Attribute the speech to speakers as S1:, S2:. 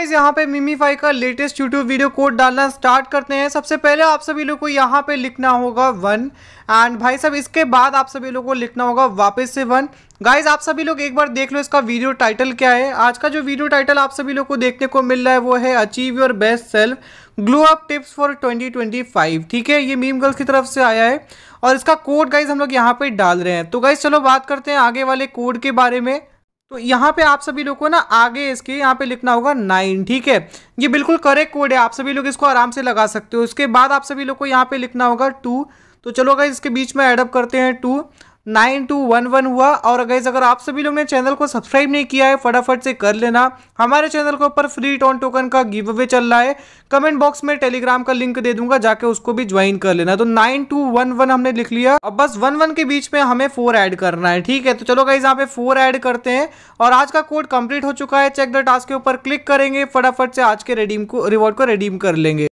S1: guys यहाँ पे मिमीफाई का लेटेस्ट यूट्यूब वीडियो कोड डालना स्टार्ट करते हैं सबसे पहले आप सभी लोग को यहाँ पे लिखना होगा वन एंड भाई साहब इसके बाद आप सभी लोग को लिखना होगा वापस से वन गाइज आप सभी लोग एक बार देख लो इसका वीडियो टाइटल क्या है आज का जो वीडियो टाइटल आप सभी लोग को देखने को मिल रहा है वो है achieve your best self glow up tips for twenty ठीक है ये मीम गर्ल्स की तरफ से आया है और इसका कोड गाइज हम लोग यहाँ पे डाल रहे हैं तो गाइज चलो बात करते हैं आगे वाले कोड के बारे में तो यहाँ पे आप सभी लोग को ना आगे इसके यहाँ पे लिखना होगा नाइन ठीक है ये बिल्कुल करेक्ट कोड है आप सभी लोग इसको आराम से लगा सकते हो उसके बाद आप सभी लोग को यहाँ पे लिखना होगा टू तो चलो अगर इसके बीच में एडअप करते हैं two nine two one one हुआ और गैस अगर आप सभी लोग ने चैनल को सब्सक्राइब नहीं किया है फटाफट से कर लेना हमारे चैनल के ऊपर फ्री टॉन टोकन का गिव अवे चल रहा है कमेंट बॉक्स में टेलीग्राम का लिंक दे दूंगा जाके उसको भी ज्वाइन कर लेना तो नाइन टू वन वन हमने लिख लिया अब बस वन वन के बीच में हमें फोर ऐड करना है ठीक है तो चलो गाइज यहाँ पे फोर ऐड करते हैं और आज का कोड कंप्लीट हो चुका है चेक द टास्क के ऊपर क्लिक करेंगे फटाफट से आज के रिडीम को रिवॉर्ड को रिडीम कर लेंगे